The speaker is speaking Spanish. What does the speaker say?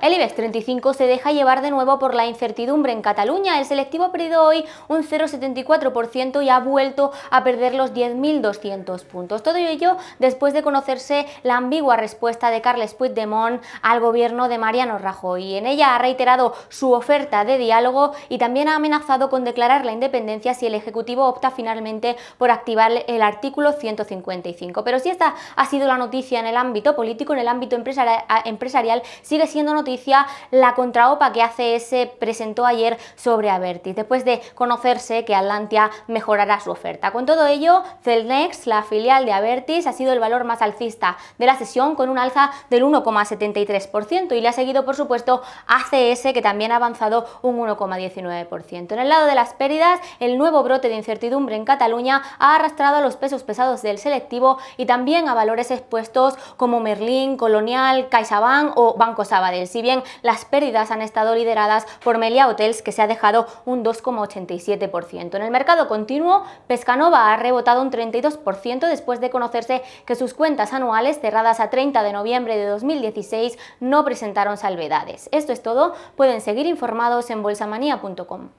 El IBEX 35 se deja llevar de nuevo por la incertidumbre en Cataluña. El selectivo ha perdido hoy un 0,74% y ha vuelto a perder los 10.200 puntos. Todo ello después de conocerse la ambigua respuesta de Carles Puigdemont al gobierno de Mariano Rajoy. En ella ha reiterado su oferta de diálogo y también ha amenazado con declarar la independencia si el Ejecutivo opta finalmente por activar el artículo 155. Pero si esta ha sido la noticia en el ámbito político, en el ámbito empresarial sigue siendo noticia la contraopa que ACS presentó ayer sobre Avertis, después de conocerse que Atlantia mejorará su oferta. Con todo ello, Celnex, la filial de Avertis, ha sido el valor más alcista de la sesión con un alza del 1,73% y le ha seguido, por supuesto, ACS, que también ha avanzado un 1,19%. En el lado de las pérdidas, el nuevo brote de incertidumbre en Cataluña ha arrastrado a los pesos pesados del selectivo y también a valores expuestos como Merlín, Colonial, CaixaBank o Banco Sabadell si bien las pérdidas han estado lideradas por Melia Hotels, que se ha dejado un 2,87%. En el mercado continuo, Pescanova ha rebotado un 32% después de conocerse que sus cuentas anuales cerradas a 30 de noviembre de 2016 no presentaron salvedades. Esto es todo, pueden seguir informados en bolsamanía.com.